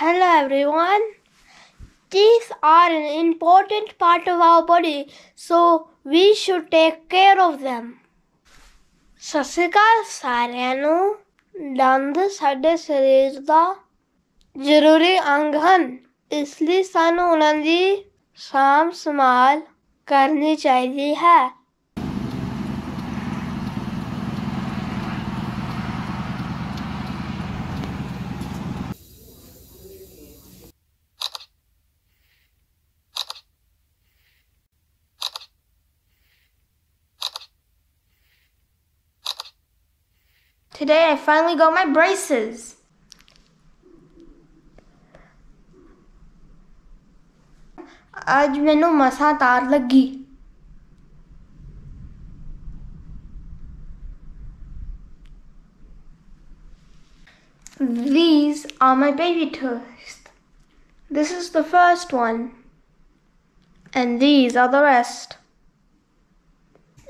Hello everyone. Teeth are an important part of our body, so we should take care of them. ਸਤਿ ਸ਼੍ਰੀ ਅਕਾਲ ਸਾਰਿਆਂ ਨੂੰ ਦੰਦ ਸਾਡੇ ਸਰੀਰ ਦਾ ਜ਼ਰੂਰੀ ਅੰਗ ਹਨ ਇਸ ਲਈ ਸਾਨੂੰ ਉਹਨਾਂ ਦੀ ਸਾਂਭ ਸੰਭਾਲ ਕਰਨੀ ਚਾਹੀਦੀ ਹੈ Today I finally got my braces. ਅੱਜ ਮੈਨੂੰ ਮਸਾ These are my baby toes. This is the first one. And these are the rest.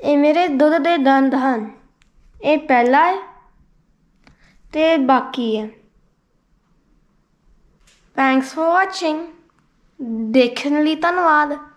ਇਹ ਮੇਰੇ ਦੁੱਧ ਦੇ ਦੰਦ ਹਨ ਇਹ did Bucky. Thanks for watching. Dick can lead